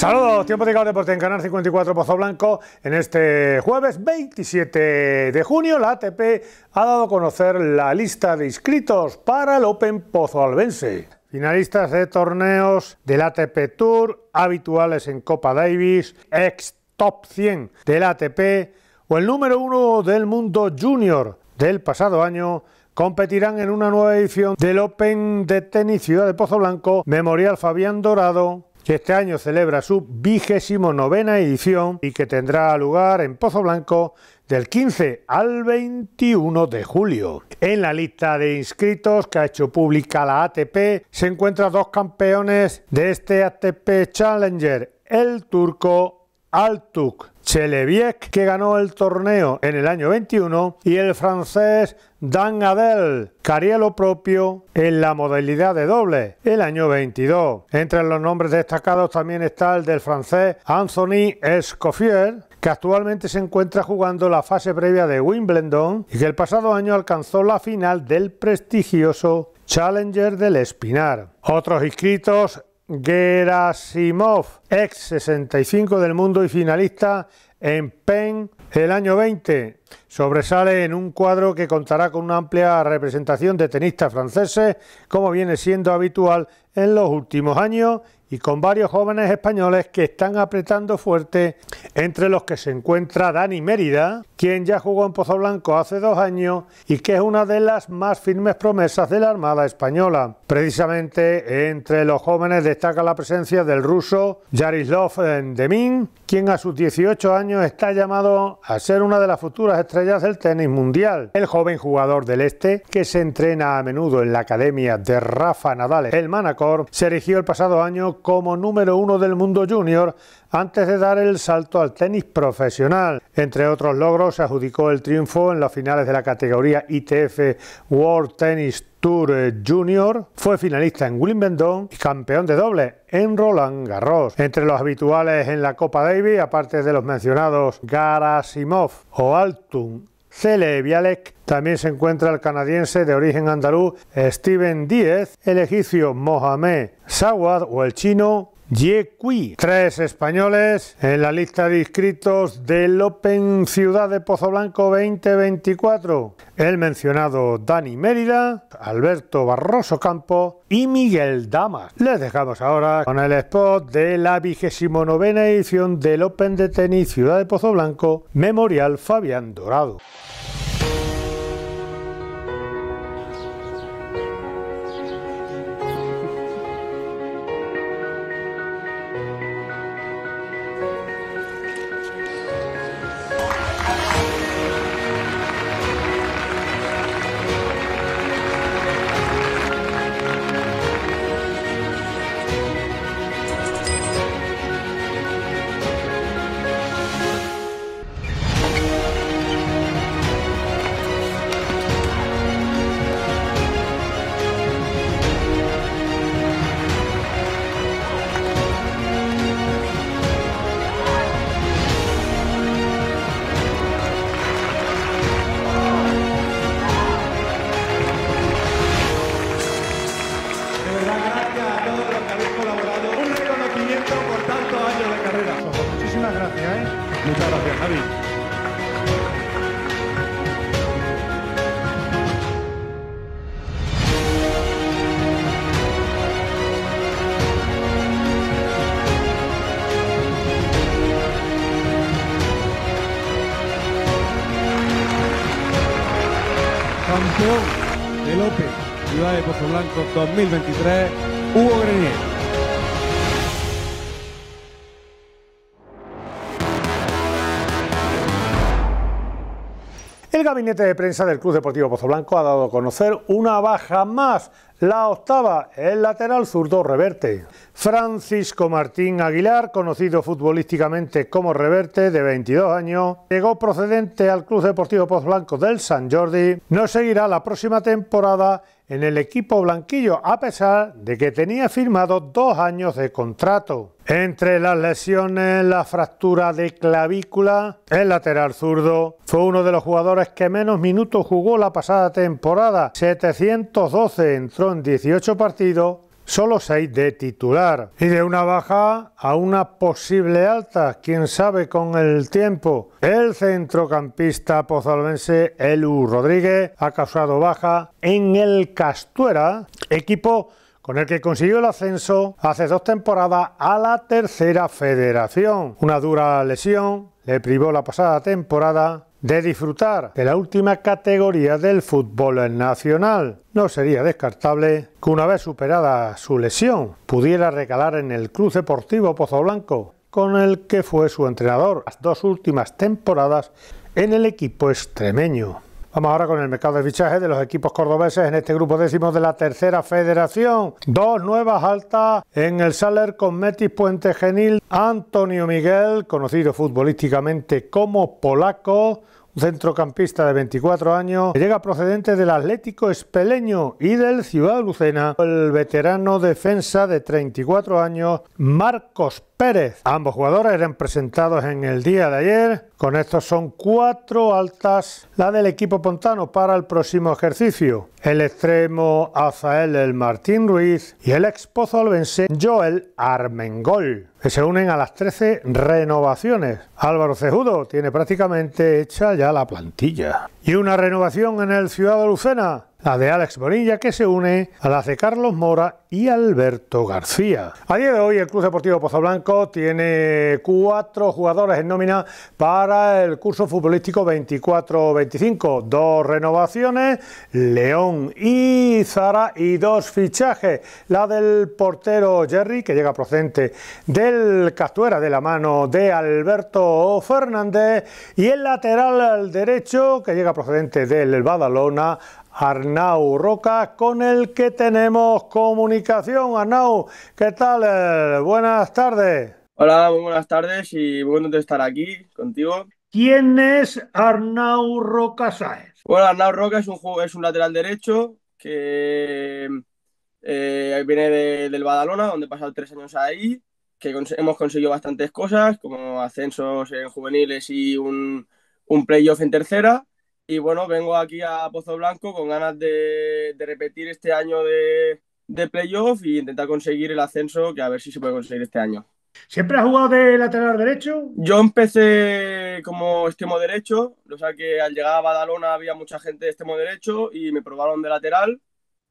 Saludos, tiempo de deporte en Canal 54 Pozo Blanco. En este jueves 27 de junio, la ATP ha dado a conocer la lista de inscritos para el Open Pozo Albense. Finalistas de torneos del ATP Tour, habituales en Copa Davis, ex top 100 del ATP o el número uno del mundo junior del pasado año, competirán en una nueva edición del Open de Tenis Ciudad de Pozo Blanco, Memorial Fabián Dorado que este año celebra su vigésimo novena edición y que tendrá lugar en Pozo Blanco del 15 al 21 de julio. En la lista de inscritos que ha hecho pública la ATP se encuentran dos campeones de este ATP Challenger, el turco Altuk Cheleviec, que ganó el torneo en el año 21, y el francés Dan Adel, que haría lo propio en la modalidad de doble el año 22. Entre los nombres destacados también está el del francés Anthony Escoffier, que actualmente se encuentra jugando la fase previa de Wimbledon y que el pasado año alcanzó la final del prestigioso Challenger del Espinar. Otros inscritos Gerasimov, ex 65 del mundo y finalista en PEN el año 20. Sobresale en un cuadro que contará con una amplia representación de tenistas franceses, como viene siendo habitual en los últimos años, y con varios jóvenes españoles que están apretando fuerte, entre los que se encuentra Dani Mérida, quien ya jugó en Pozo Blanco hace dos años y que es una de las más firmes promesas de la Armada Española. Precisamente entre los jóvenes destaca la presencia del ruso Yarislov eh, Demin, quien a sus 18 años está llamado a ser una de las futuras estrellas del tenis mundial. El joven jugador del este, que se entrena a menudo en la academia de Rafa Nadal, el Manacor, se erigió el pasado año como número uno del mundo junior antes de dar el salto al tenis profesional. Entre otros logros, se adjudicó el triunfo en las finales de la categoría ITF World Tennis Tour eh, Junior, fue finalista en Wimbledon y campeón de doble en Roland Garros. Entre los habituales en la Copa Davis, aparte de los mencionados Garasimov, o Altun. Cele También se encuentra el canadiense de origen andaluz Steven Díez, el egipcio Mohamed Sawad o el chino Cui, Tres españoles en la lista de inscritos del Open Ciudad de Pozo Blanco 2024. El mencionado Dani Mérida, Alberto Barroso Campo y Miguel Damas. Les dejamos ahora con el spot de la vigésimo novena edición del Open de Tenis Ciudad de Pozo Blanco Memorial Fabián Dorado. 2023, Hugo Grenier. El gabinete de prensa del Club Deportivo Pozo Blanco ha dado a conocer una baja más la octava, el lateral zurdo Reverte. Francisco Martín Aguilar, conocido futbolísticamente como Reverte, de 22 años, llegó procedente al Club Deportivo Pozblanco del San Jordi. No seguirá la próxima temporada en el equipo blanquillo, a pesar de que tenía firmado dos años de contrato. Entre las lesiones, la fractura de clavícula, el lateral zurdo fue uno de los jugadores que menos minutos jugó la pasada temporada. 712 entró 18 partidos, solo 6 de titular. Y de una baja a una posible alta, quién sabe con el tiempo. El centrocampista pozalvense Elu Rodríguez ha causado baja en el Castuera, equipo con el que consiguió el ascenso hace dos temporadas a la tercera federación. Una dura lesión le privó la pasada temporada de disfrutar de la última categoría del fútbol nacional. No sería descartable que una vez superada su lesión pudiera regalar en el Club Deportivo Pozo Blanco, con el que fue su entrenador las dos últimas temporadas en el equipo extremeño. Vamos ahora con el mercado de fichaje de los equipos cordobeses en este grupo décimo de la tercera federación. Dos nuevas altas en el Saler con Metis Puente Genil. Antonio Miguel, conocido futbolísticamente como polaco, un centrocampista de 24 años, que llega procedente del Atlético Espeleño y del Ciudad Lucena. El veterano defensa de 34 años, Marcos Ambos jugadores eran presentados en el día de ayer. Con estos son cuatro altas la del equipo pontano para el próximo ejercicio. El extremo Azael El Martín Ruiz y el ex pozolvense Joel Armengol, que se unen a las 13 renovaciones. Álvaro Cejudo tiene prácticamente hecha ya la plantilla. Y una renovación en el Ciudad de Lucena, la de Alex Bonilla que se une a las de Carlos Mora y Alberto García. A día de hoy el Club Deportivo Blanco tiene cuatro jugadores en nómina para el curso futbolístico 24-25. Dos renovaciones, León y Zara y dos fichajes. La del portero Jerry que llega procedente del Castuera de la mano de Alberto Fernández y el lateral al derecho que llega procedente del Badalona, Arnau Roca, con el que tenemos comunicación. Arnau, ¿qué tal? Eh, buenas tardes. Hola, muy buenas tardes y muy de estar aquí contigo. ¿Quién es Arnau Roca Sáez? Bueno, Arnau Roca es un, es un lateral derecho que eh, viene del Badalona, donde he pasado tres años ahí, que hemos conseguido bastantes cosas, como ascensos en juveniles y un playoff en tercera. Y bueno, vengo aquí a Pozo Blanco con ganas de, repetir este año de, de playoff y intentar conseguir el ascenso, que a ver si se puede conseguir este año. ¿Siempre has jugado de lateral derecho? Yo empecé como extremo derecho, o sea que al llegar a Badalona había mucha gente de extremo derecho y me probaron de lateral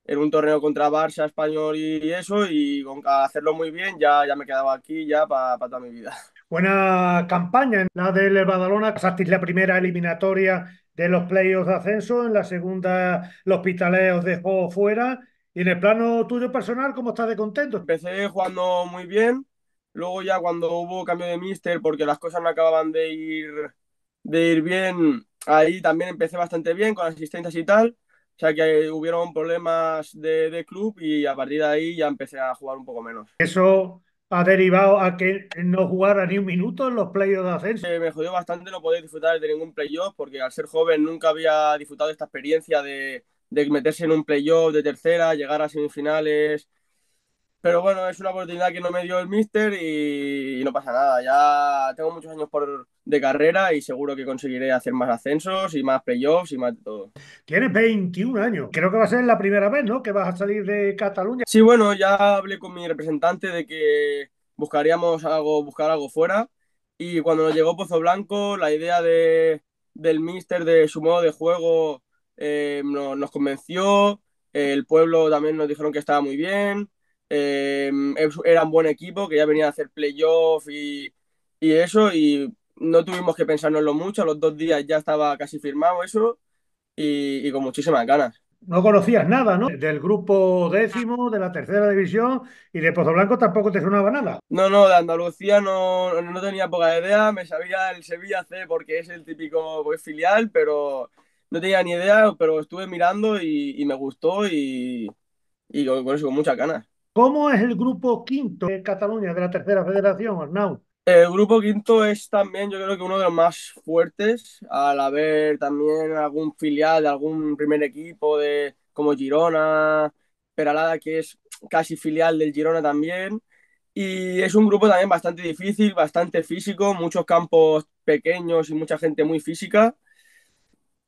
en un torneo contra Barça, Español y eso, y con hacerlo muy bien ya, ya me quedaba aquí ya para toda mi vida. Buena campaña en la del Badalona, pasasteis la primera eliminatoria de los playoffs de ascenso, en la segunda los pitaleos dejó fuera. Y en el plano tuyo personal, ¿cómo estás de contento? Empecé jugando muy bien, luego ya cuando hubo cambio de mister, porque las cosas no acababan de ir, de ir bien, ahí también empecé bastante bien con asistencias y tal. O sea que hubieron problemas de, de, club y a partir de ahí ya empecé a jugar un poco menos. Eso ha derivado a que no jugara ni un minuto en los playoffs de ascenso. me jodió bastante no poder disfrutar de ningún playoff porque al ser joven nunca había disfrutado esta experiencia de, de meterse en un playoff de tercera, llegar a semifinales, pero bueno, es una oportunidad que no me dio el Mister y, no pasa nada. Ya tengo muchos años por, de carrera y seguro que conseguiré hacer más ascensos y más playoffs y más de todo. Tienes 21 años. Creo que va a ser la primera vez, ¿no? Que vas a salir de Cataluña. Sí, bueno, ya hablé con mi representante de que buscaríamos algo, buscar algo fuera. Y cuando nos llegó Pozo Blanco, la idea del Mister, de su modo de juego, eh, nos convenció. El pueblo también nos dijeron que estaba muy bien eh, era un buen equipo que ya venía a hacer playoffs y, y eso, y no tuvimos que pensárnoslo mucho, a los dos días ya estaba casi firmado eso y, con muchísimas ganas. No conocías nada, ¿no? Del grupo décimo, de la tercera división y de Pozo Blanco tampoco te sonaba nada. No, no, de Andalucía no, no tenía poca idea, me sabía el Sevilla C porque es el típico pues, filial, pero no tenía ni idea, pero estuve mirando y, y me gustó y, y con, con muchas ganas. ¿Cómo es el grupo quinto de Cataluña, de la tercera federación, Arnau? El grupo quinto es también, yo creo que uno de los más fuertes, al haber también algún filial de algún primer equipo de como Girona, Peralada, que es casi filial del Girona también. Y es un grupo también bastante difícil, bastante físico, muchos campos pequeños y mucha gente muy física.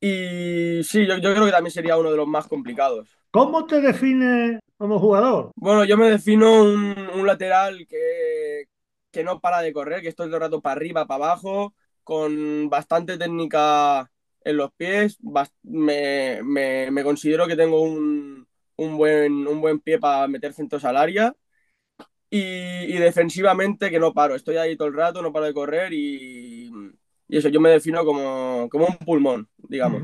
Y sí, yo creo que también sería uno de los más complicados. ¿Cómo te defines como jugador? Bueno, yo me defino un, un lateral que, que, no para de correr, que estoy todo el rato para arriba, para abajo, con bastante técnica en los pies. me, me, considero que tengo un, un, buen, un buen pie para meter centros al área. Y, defensivamente que no paro, estoy ahí todo el rato, no paro de correr y, eso, yo me defino como, como un pulmón, digamos.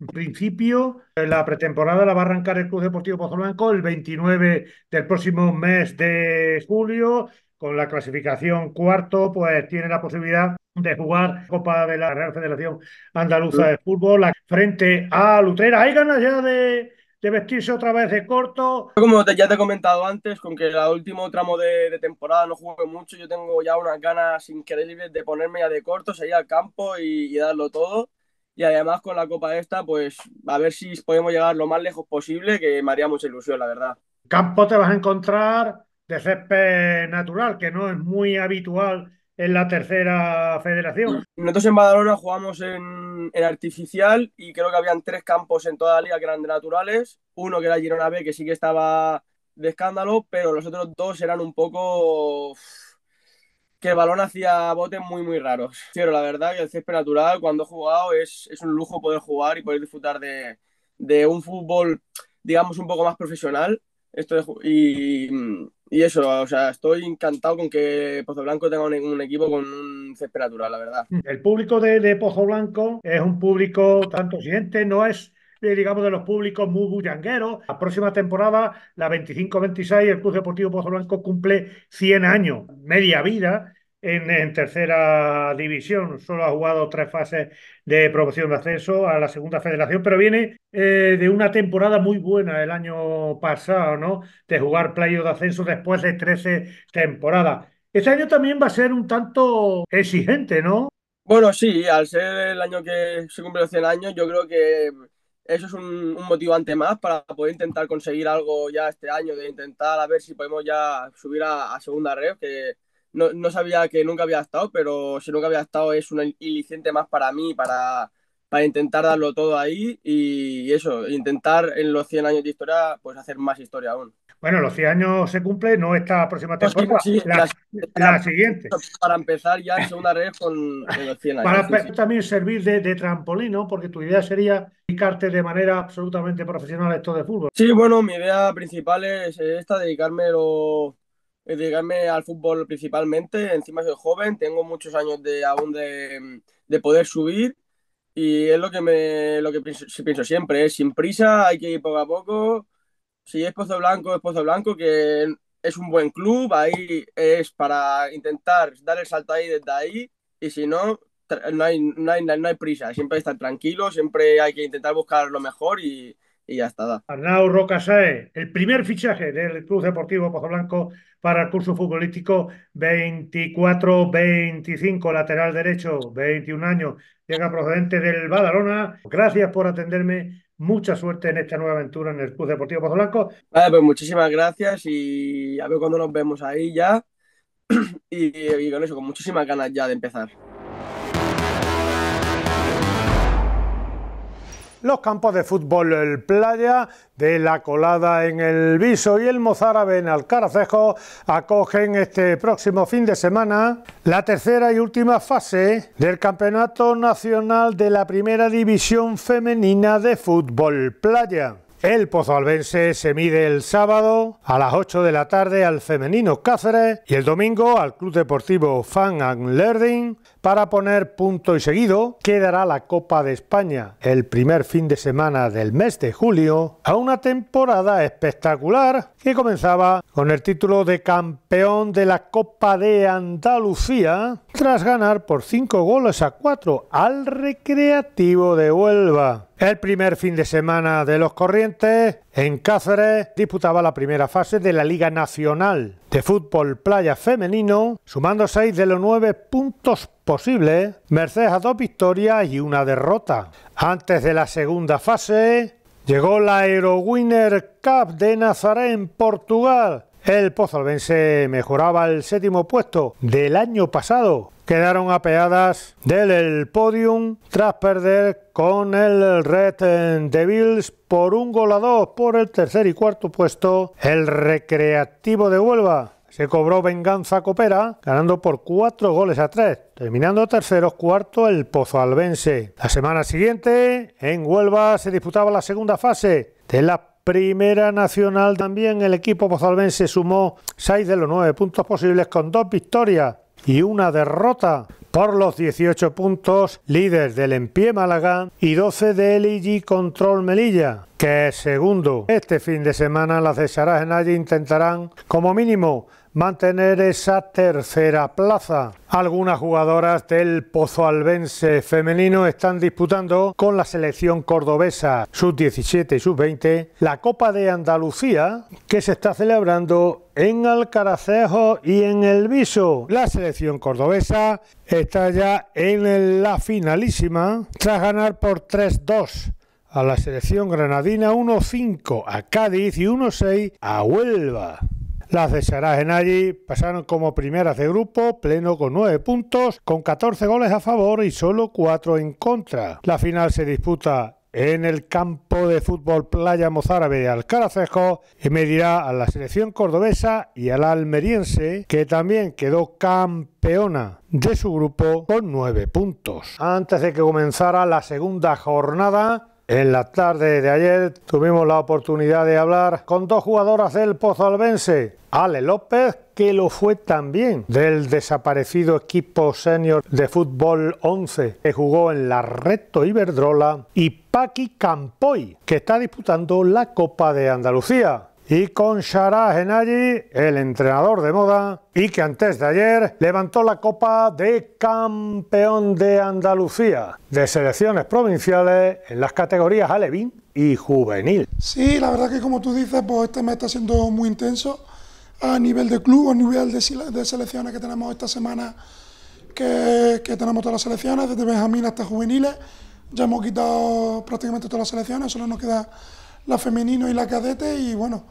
En principio, la pretemporada la va a arrancar el Club Deportivo Pozo el 29 del próximo mes de julio. Con la clasificación cuarto, pues tiene la posibilidad de jugar Copa de la Real Federación Andaluza de Fútbol frente a Lutera. ¿Hay ganas ya de, de vestirse otra vez de corto. Como ya te he comentado antes, con que el último tramo de, temporada no jugué mucho, yo tengo ya unas ganas increíbles de ponerme ya de corto, salir al campo y darlo todo y además con la copa esta, pues a ver si podemos llegar lo más lejos posible, que me haría mucha ilusión, la verdad. Campo te vas a encontrar de césped natural, que no es muy habitual en la tercera federación. Nosotros en Badalona jugamos en, en, artificial y creo que habían tres campos en toda la liga que eran de naturales, uno que era Girona B, que sí que estaba de escándalo, pero los otros dos eran un poco el balón hacía botes muy, muy raros. Pero la verdad que el césped natural, cuando he jugado, es, un lujo poder jugar y poder disfrutar de, un fútbol, digamos, un poco más profesional. Esto y, eso, o sea, estoy encantado con que Pozo Blanco tenga un, equipo con un césped natural, la verdad. El público de, de Pozo Blanco es un público tanto siguiente, no es digamos, de los públicos muy bullangueros. La próxima temporada, la 25-26, el Club Deportivo Pozo Blanco cumple 100 años, media vida, en, tercera división. Solo ha jugado tres fases de promoción de ascenso a la segunda federación, pero viene eh, de una temporada muy buena el año pasado, ¿no? De jugar playo de ascenso después de 13 temporadas. Este año también va a ser un tanto exigente, ¿no? Bueno, sí, al ser el año que se cumple los 100 años, yo creo que eso es un, motivo motivante más para poder intentar conseguir algo ya este año, de intentar a ver si podemos ya subir a, a segunda red, que no, no, sabía que nunca había estado, pero si nunca había estado es un iliciente más para mí, para, para intentar darlo todo ahí y eso, intentar en los 100 años de historia, pues hacer más historia aún. Bueno, los 100 años se cumple, no esta próxima temporada, la, siguiente. Para empezar ya en segunda red con, los 100 años. Para también servir de, de trampolín, ¿no? Porque tu idea sería dedicarte de manera absolutamente profesional a esto de fútbol. Sí, bueno, mi idea principal es esta, dedicarme lo eh, dedicarme al fútbol principalmente. Encima soy joven, tengo muchos años de, aún de, de poder subir y es lo que, me, lo que pienso, siempre. es ¿eh? Sin prisa, hay que ir poco a poco. Si es Pozo Blanco, es Pozo Blanco, que es un buen club. Ahí es para intentar dar el salto ahí desde ahí y si no, no hay, no hay, no hay prisa. Siempre hay que estar tranquilo, siempre hay que intentar buscar lo mejor y y ya está. Da. Arnau Roca el primer fichaje del Club Deportivo Blanco para el curso futbolístico 24-25, lateral derecho, 21 años, llega procedente del Badalona. Gracias por atenderme. Mucha suerte en esta nueva aventura en el Club Deportivo Pozoblanco. Vale, pues muchísimas gracias y a ver cuando nos vemos ahí ya. y con eso, con muchísimas ganas ya de empezar. los campos de fútbol el playa de la colada en el Viso y el Mozárabe en Alcaracejo acogen este próximo fin de semana la tercera y última fase del Campeonato Nacional de la Primera División Femenina de Fútbol Playa. El Albense se mide el sábado a las 8 de la tarde al Femenino Cáceres y el domingo al Club Deportivo Fan and Learning para poner punto y seguido, quedará la Copa de España el primer fin de semana del mes de julio a una temporada espectacular que comenzaba con el título de campeón de la Copa de Andalucía tras ganar por 5 goles a 4 al Recreativo de Huelva. El primer fin de semana de los Corrientes en Cáceres disputaba la primera fase de la Liga Nacional de Fútbol Playa Femenino, sumando 6 de los 9 puntos posible Mercedes a dos victorias y una derrota. Antes de la segunda fase, llegó la Winner Cup de Nazaré en Portugal. El pozalbense mejoraba el séptimo puesto del año pasado. Quedaron apeadas del podium tras perder con el Red Devils por un gol a dos por el tercer y cuarto puesto el Recreativo de Huelva se cobró venganza Copera, ganando por 4 goles a 3, terminando terceros cuarto el Pozo La semana siguiente, en Huelva, se disputaba la segunda fase de la Primera Nacional también el equipo pozalbense sumó 6 de los 9 puntos posibles con dos victorias y una derrota por los 18 puntos líderes del Empie Málaga y 12 del IG Control Melilla, que es segundo. Este fin de semana las de Sarajenay intentarán como mínimo mantener esa tercera plaza. Algunas jugadoras del Pozo Albense femenino están disputando con la selección cordobesa sub-17 y sub-20 la Copa de Andalucía que se está celebrando en Alcaracejo y en El Viso. La selección cordobesa está ya en la finalísima tras ganar por 3-2 a la selección granadina 1-5 a Cádiz y 1-6 a Huelva. Las de allí pasaron como primeras de grupo, pleno con 9 puntos, con 14 goles a favor y solo 4 en contra. La final se disputa en el campo de fútbol Playa Mozárabe de Alcaracejo y medirá a la selección cordobesa y al almeriense, que también quedó campeona de su grupo con nueve puntos. Antes de que comenzara la segunda jornada, en la tarde de ayer tuvimos la oportunidad de hablar con dos jugadoras del Albense, Ale López, que lo fue también, del desaparecido equipo senior de fútbol 11, que jugó en la recto Iberdrola, y Paqui Campoy, que está disputando la Copa de Andalucía y con Shara Genayi, el entrenador de moda, y que antes de ayer levantó la copa de campeón de Andalucía de selecciones provinciales en las categorías alevín y juvenil. Sí, la verdad que como tú dices, pues este mes está siendo muy intenso a nivel de club, a nivel de, selecciones que tenemos esta semana, que, tenemos todas las selecciones, desde Benjamín hasta juveniles. Ya hemos quitado prácticamente todas las selecciones, solo nos queda la femenino y la cadete y bueno,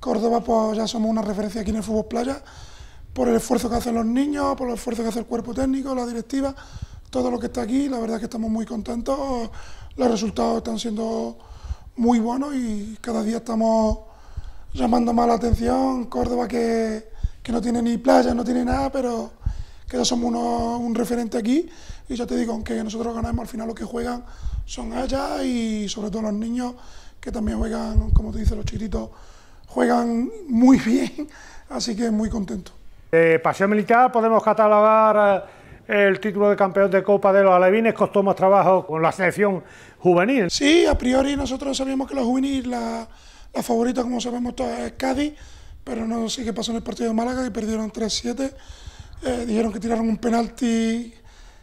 Córdoba pues ya somos una referencia aquí en el fútbol playa, por el esfuerzo que hacen los niños, por el esfuerzo que hace el cuerpo técnico, la directiva, todo lo que está aquí, la verdad es que estamos muy contentos, los resultados están siendo muy buenos y cada día estamos llamando más la atención, Córdoba que, que no tiene ni playa, no tiene nada, pero que ya somos uno, un referente aquí y ya te digo, aunque nosotros ganamos, al final los que juegan son allá y sobre todo los niños que también juegan, como te dicen los chiquitos, juegan muy bien, así que muy contento. Paseo pasión militar podemos catalogar eh, el título de campeón de Copa de los Alevines, costó más trabajo con la selección juvenil. Sí, a priori nosotros sabíamos que la juvenil, la, favorita como sabemos todos es Cádiz, pero no sé qué pasó en el partido de Málaga, que perdieron 3-7, eh, dijeron que tiraron un penalti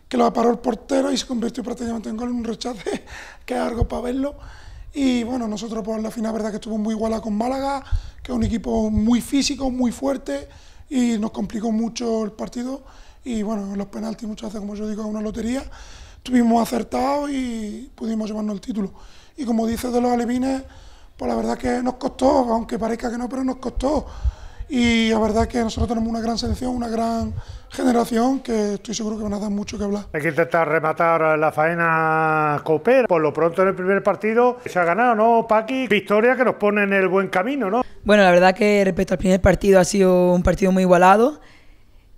que lo aparó el portero y se convirtió prácticamente en gol, un rechace, que es algo para verlo. Y bueno, nosotros por pues, la final, verdad que estuvo muy igualada con Málaga, que es un equipo muy físico, muy fuerte y nos complicó mucho el partido. Y bueno, en los penaltis muchas veces, como yo digo, es una lotería. Estuvimos acertados y pudimos llevarnos el título. Y como dices de los alevines, pues la verdad que nos costó, aunque parezca que no, pero nos costó y la verdad es que nosotros tenemos una gran selección, una gran generación que estoy seguro que van a dar mucho que hablar. Hay que intentar rematar la faena Cooper. Por lo pronto en el primer partido se ha ganado, ¿no, Paqui? Victoria que nos pone en el buen camino, ¿no? Bueno, la verdad que respecto al primer partido ha sido un partido muy igualado.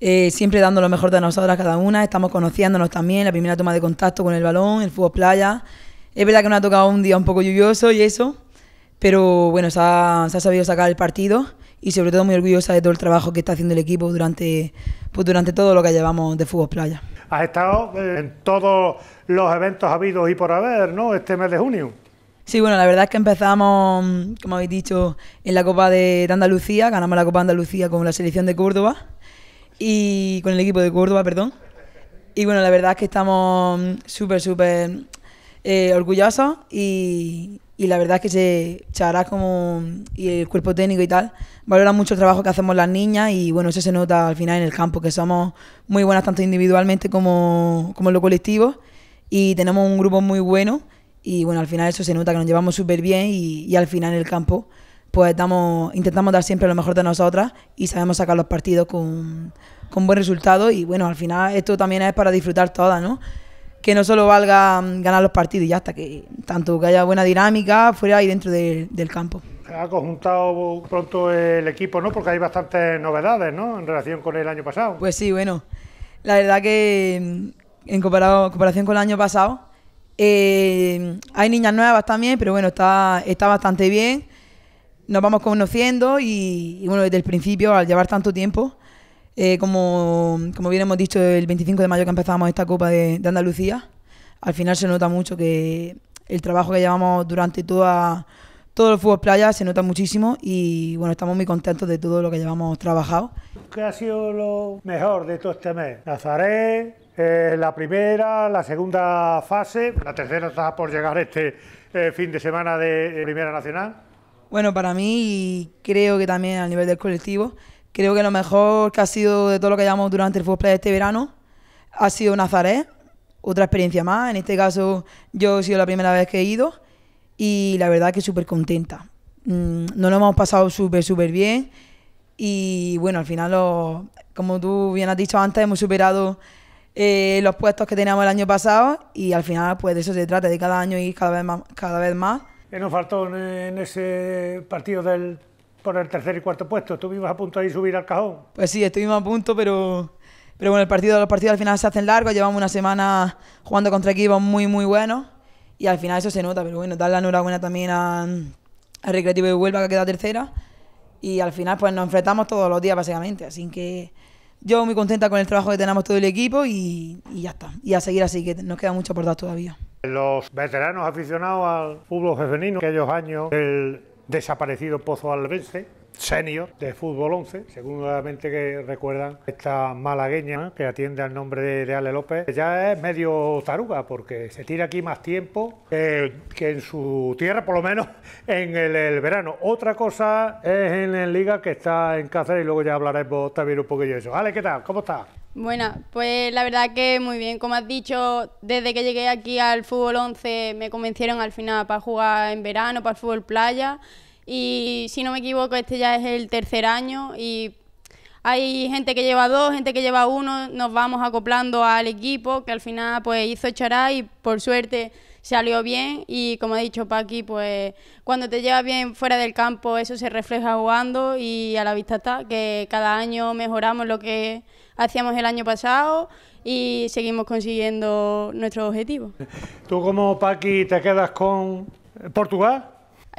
Eh, siempre dando lo mejor de nosotras cada una, estamos conociéndonos también, la primera toma de contacto con el balón, el fútbol playa. Es verdad que nos ha tocado un día un poco lluvioso y eso, pero bueno, se ha, se ha sabido sacar el partido y sobre todo muy orgullosa de todo el trabajo que está haciendo el equipo durante, pues durante todo lo que llevamos de fútbol playa. Has estado en todos los eventos habidos y por haber, ¿no? Este mes de junio. Sí, bueno, la verdad es que empezamos, como habéis dicho, en la Copa de Andalucía, ganamos la Copa de Andalucía con la selección de Córdoba y con el equipo de Córdoba, perdón. Y bueno, la verdad es que estamos súper, súper eh, orgullosos y, y la verdad es que se Chará como y el cuerpo técnico y tal valora mucho el trabajo que hacemos las niñas y bueno, eso se nota al final en el campo, que somos muy buenas tanto individualmente como, en lo colectivo y tenemos un grupo muy bueno y bueno, al final eso se nota que nos llevamos súper bien y, al final en el campo pues damos, intentamos dar siempre lo mejor de nosotras y sabemos sacar los partidos con, con buen resultado y bueno, al final esto también es para disfrutar todas, ¿no? que no solo valga mm, ganar los partidos y ya está, que tanto que haya buena dinámica fuera y dentro del campo. Ha conjuntado pronto el equipo, ¿no? Porque hay bastantes novedades, ¿no? En relación con el año pasado. Pues sí, bueno, la verdad que mm, en comparación con el año pasado, eh, hay niñas nuevas también, pero bueno, está, está bastante bien. Nos vamos conociendo y bueno, desde el principio, al llevar tanto tiempo, eh, como, como bien hemos dicho, el 25 de mayo que empezamos esta Copa de, Andalucía, al final se nota mucho que el trabajo que llevamos durante toda, todo el fútbol playa se nota muchísimo y bueno, estamos muy contentos de todo lo que llevamos trabajado. ¿Qué ha sido lo mejor de todo este mes? Nazaré, eh, la primera, la segunda fase, la tercera está por llegar este eh, fin de semana de Primera Nacional. Bueno, para mí y creo que también a nivel del colectivo Creo que lo mejor que ha sido de todo lo que llevamos durante el fútbol de este verano ha sido Nazaret, otra experiencia más. En este caso, yo he sido la primera vez que he ido y la verdad que súper contenta. Mm, no nos lo hemos pasado súper, súper bien y bueno, al final, como tú bien has dicho antes, hemos superado eh, los puestos que teníamos el año pasado y al final, pues de eso se trata, de cada año ir cada vez más. Cada vez más. nos faltó en ese partido del, por el tercer y cuarto puesto. ¿Estuvimos a punto de subir al cajón? Pues sí, estuvimos a punto, pero, pero bueno, el partido, los partidos al final se hacen largos. Llevamos una semana jugando contra equipos muy, muy buenos y al final eso se nota. Pero bueno, dar la enhorabuena también al Recreativo de Huelva, que queda tercera. Y al final, pues nos enfrentamos todos los días, básicamente. Así que yo muy contenta con el trabajo que tenemos todo el equipo y, ya está. Y a seguir así, que nos queda mucho por dar todavía. Los veteranos aficionados al fútbol femenino, aquellos años el desaparecido Pozo Albense, senior de fútbol 11, seguramente que recuerdan esta malagueña que atiende al nombre de, Ale López, ya es medio taruga porque se tira aquí más tiempo que en su tierra, por lo menos en el, verano. Otra cosa es en, Liga que está en Cáceres y luego ya hablaremos también un poquillo de eso. Ale, ¿qué tal? ¿Cómo estás? Bueno, pues la verdad que muy bien, como has dicho, desde que llegué aquí al fútbol 11 me convencieron al final para jugar en verano, para el fútbol playa y si no me equivoco este ya es el tercer año y hay gente que lleva dos, gente que lleva uno, nos vamos acoplando al equipo que al final pues hizo chará y por suerte salió bien y como he dicho Paqui, pues cuando te llevas bien fuera del campo eso se refleja jugando y a la vista está que cada año mejoramos lo que hacíamos el año pasado y seguimos consiguiendo nuestros objetivos. ¿Tú como Paqui te quedas con Portugal?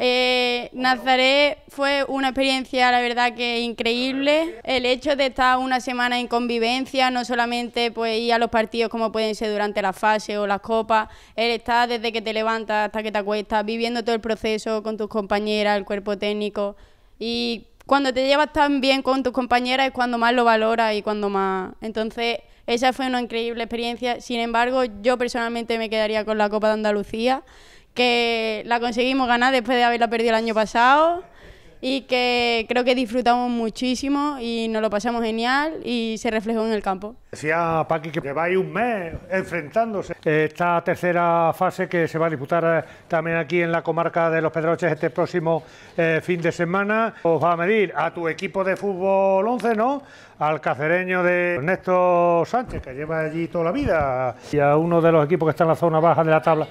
Eh, Nazaret fue una experiencia, la verdad, que increíble. El hecho de estar una semana en convivencia, no solamente pues, ir a los partidos como pueden ser durante la fase o las copas, el estar desde que te levantas hasta que te acuestas, viviendo todo el proceso con tus compañeras, el cuerpo técnico y cuando te llevas tan bien con tus compañeras es cuando más lo valoras y cuando más... Entonces, esa fue una increíble experiencia. Sin embargo, yo personalmente me quedaría con la Copa de Andalucía, que la conseguimos ganar después de haberla perdido el año pasado y que creo que disfrutamos muchísimo y nos lo pasamos genial y se reflejó en el campo. Decía Paqui que lleváis un mes enfrentándose. Esta tercera fase que se va a disputar eh, también aquí en la comarca de Los Pedroches este próximo eh, fin de semana, os va a medir a tu equipo de fútbol 11, ¿no? Al cacereño de Ernesto Sánchez, que lleva allí toda la vida, y a uno de los equipos que está en la zona baja de la tabla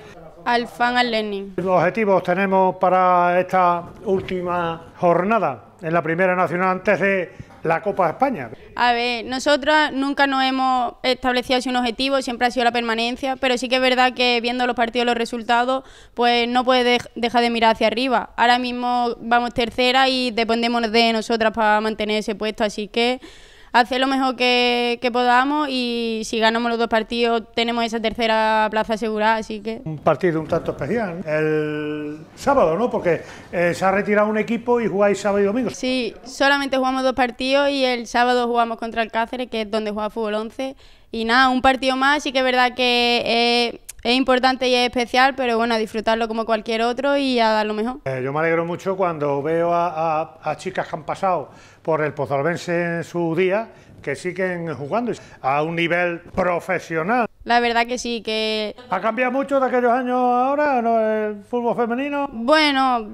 fan al Lenin. Los objetivos tenemos para esta última jornada en la Primera Nacional antes de la Copa de España. A ver, nosotras nunca nos hemos establecido así un objetivo, siempre ha sido la permanencia, pero sí que es verdad que viendo los partidos, los resultados, pues no puede dejar de mirar hacia arriba. Ahora mismo vamos tercera y dependemos de nosotras para mantener ese puesto, así que hacer lo mejor que, podamos y si ganamos los dos partidos tenemos esa tercera plaza asegurada, así que... Un partido un tanto especial, el sábado, ¿no? Porque eh, se ha retirado un equipo y jugáis sábado y domingo. Sí, solamente jugamos dos partidos y el sábado jugamos contra el Cáceres, que es donde juega Fútbol 11. Y nada, un partido más, sí que es verdad que... Eh, es importante y es especial, pero bueno, a disfrutarlo como cualquier otro y a dar lo mejor. Eh, yo me alegro mucho cuando veo a, chicas que han pasado por el Pozalbense en su día, que siguen jugando a un nivel profesional. La verdad que sí, que... ¿Ha cambiado mucho de aquellos años ahora ¿no? el fútbol femenino? Bueno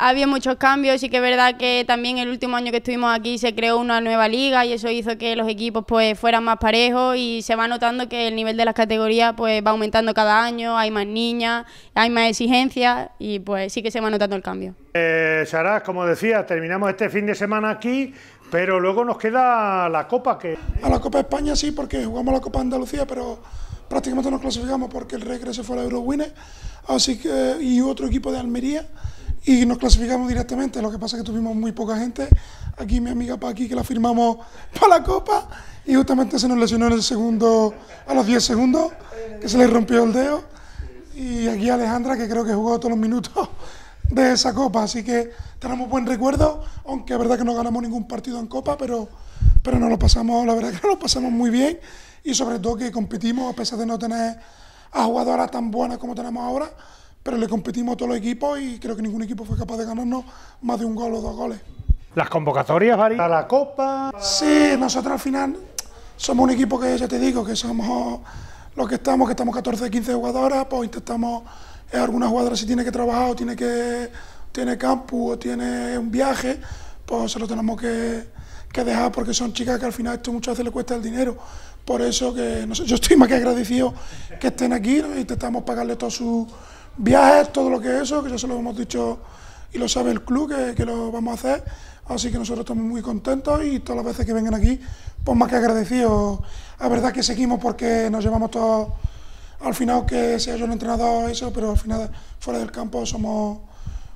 ha habido muchos cambios, sí que es verdad que también el último año que estuvimos aquí se creó una nueva liga y eso hizo que los equipos pues fueran más parejos y se va notando que el nivel de las categorías pues va aumentando cada año, hay más niñas, hay más exigencias y pues sí que se va notando el cambio. Eh, como decía, terminamos este fin de semana aquí, pero luego nos queda la Copa que... A la Copa España sí, porque jugamos la Copa Andalucía, pero prácticamente nos clasificamos porque el regreso fue la Eurowinner, así que y otro equipo de Almería y nos clasificamos directamente. Lo que pasa es que tuvimos muy poca gente. Aquí mi amiga Paqui, que la firmamos para la Copa, y justamente se nos lesionó en el segundo, a los 10 segundos, que se le rompió el dedo. Y aquí Alejandra, que creo que jugó todos los minutos de esa Copa. Así que tenemos buen recuerdo, aunque es verdad que no ganamos ningún partido en Copa, pero, pero nos lo pasamos, la verdad que nos lo pasamos muy bien. Y sobre todo que competimos, a pesar de no tener a jugadoras tan buenas como tenemos ahora, pero le competimos a todos los equipos y creo que ningún equipo fue capaz de ganarnos más de un gol o dos goles. ¿Las convocatorias, para ¿A la Copa? Sí, nosotros al final somos un equipo que, ya te digo, que somos los que estamos, que estamos 14, 15 jugadoras, pues intentamos, eh, alguna jugadora si tiene que trabajar o tiene, que, tiene campus o tiene un viaje, pues se lo tenemos que, dejar porque son chicas que al final esto muchas veces le cuesta el dinero. Por eso que yo estoy más que agradecido que estén aquí, ¿no? intentamos pagarle todo su viajes, todo lo que es eso, que ya se lo hemos dicho y lo sabe el club que, lo vamos a hacer. Así que nosotros estamos muy contentos y todas las veces que vengan aquí, pues más que agradecidos. La verdad que seguimos porque nos llevamos todos, al final que sea yo el entrenador, eso, pero al final fuera del campo somos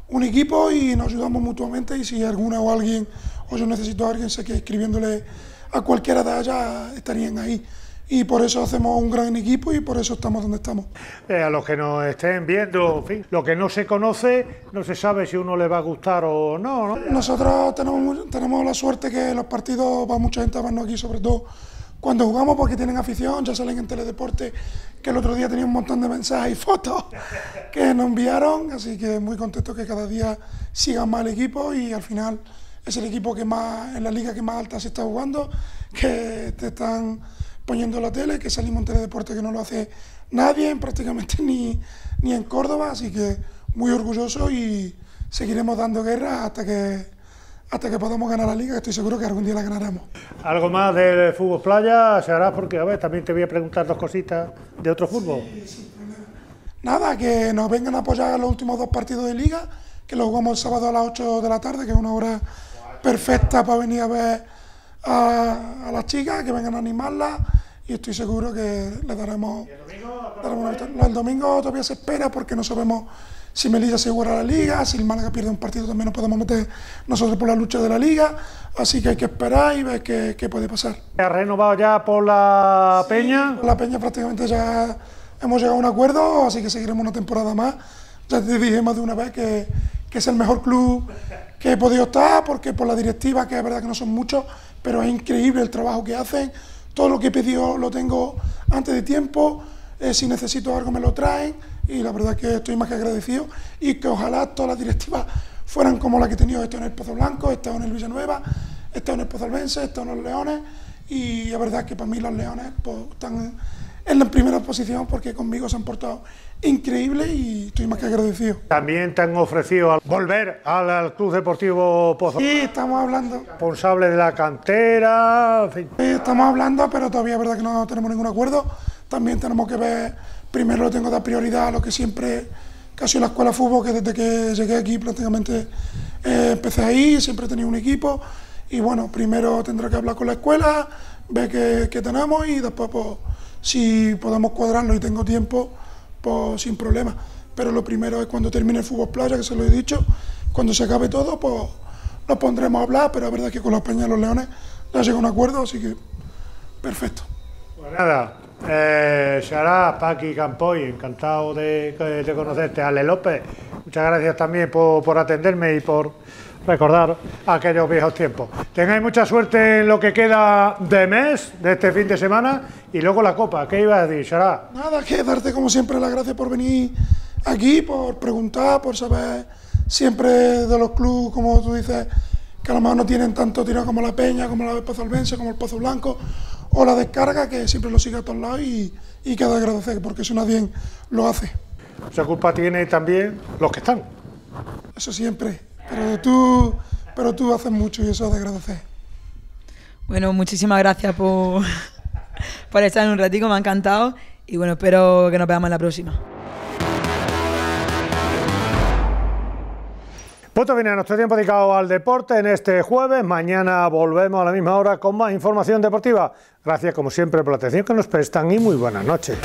un equipo y nos ayudamos mutuamente y si alguna o alguien, o yo necesito a alguien, sé que escribiéndole a cualquiera de allá estarían ahí y por eso hacemos un gran equipo y por eso estamos donde estamos. Eh, a los que nos estén viendo, lo que no se conoce, no se sabe si uno le va a gustar o no. Nosotros tenemos, tenemos la suerte que los partidos va mucha gente a vernos aquí, sobre todo cuando jugamos porque tienen afición, ya salen en Teledeporte, que el otro día tenía un montón de mensajes y fotos que nos enviaron, así que muy contento que cada día sigan más el equipo y al final es el equipo que más, en la liga que más alta se está jugando, que te están poniendo la tele, que salimos en Teledeporte que no lo hace nadie, prácticamente ni, ni en Córdoba, así que muy orgulloso y seguiremos dando guerra hasta que hasta que podamos ganar la liga, que estoy seguro que algún día la ganaremos. Algo más del fútbol playa se hará porque, a ver, también te voy a preguntar dos cositas de otro fútbol. Nada, que nos vengan a apoyar los últimos dos partidos de liga, que los jugamos el sábado a las 8 de la tarde, que es una hora perfecta para venir a ver a, las chicas, que vengan a animarla y estoy seguro que le daremos, el domingo, domingo todavía se espera porque no sabemos si Melilla se a la liga, si el Málaga pierde un partido también nos podemos meter nosotros por la lucha de la liga, así que hay que esperar y ver qué, qué puede pasar. ¿Ha renovado ya por la Peña? la Peña prácticamente ya hemos llegado a un acuerdo, así que seguiremos una temporada más. Ya te dije más de una vez que, que es el mejor club que he podido estar, porque por la directiva, que es verdad que no son muchos, pero es increíble el trabajo que hacen. Todo lo que he pedido lo tengo antes de tiempo, eh, si necesito algo me lo traen y la verdad que estoy más que agradecido y que ojalá todas las directivas fueran como la que he tenido, esto en el Pozo Blanco, esto en el Villanueva, esto en el Pozo Albense, esto en los Leones y la verdad que para mí los Leones pues, están en la primera posición porque conmigo se han portado increíble y estoy más que agradecido. También te han ofrecido volver al, Club Deportivo Pozo. Sí, estamos hablando. Responsable de la cantera, estamos hablando, pero todavía es verdad que no tenemos ningún acuerdo. También tenemos que ver, primero tengo que dar prioridad a lo que siempre, casi en la escuela de fútbol, que desde que llegué aquí prácticamente eh, empecé ahí, siempre he tenido un equipo. Y bueno, primero tendré que hablar con la escuela, ver qué, qué tenemos y después pues si podamos cuadrarlo y tengo tiempo, pues sin problema. Pero lo primero es cuando termine el fútbol playa, que se lo he dicho, cuando se acabe todo, pues nos pondremos a hablar, pero la verdad es que con la Peña de los Leones ya llega un acuerdo, así que perfecto. Pues nada, eh, Paqui, Campoy, encantado de, de conocerte. Ale López, muchas gracias también por, por atenderme y por recordar aquellos viejos tiempos. Tengáis mucha suerte en lo que queda de mes, de este fin de semana, y luego la copa. ¿Qué ibas a decir, Sara? Nada, que darte como siempre las gracias por venir aquí, por preguntar, por saber siempre de los clubes, como tú dices, que a lo mejor no tienen tanto tirado como la Peña, como la Pozo Albense, como el Pozo Blanco, o la Descarga, que siempre lo sigue a todos lados y, y de agradecer, porque eso nadie lo hace. Esa culpa tiene también los que están. Eso siempre. Pero tú, pero tú haces mucho y eso es de agradecer. Bueno, muchísimas gracias por, estar un ratico, me ha encantado. Y bueno, espero que nos veamos en la próxima. Punto pues viene nuestro tiempo dedicado al deporte en este jueves. Mañana volvemos a la misma hora con más información deportiva. Gracias como siempre por la atención que nos prestan y muy buenas noches.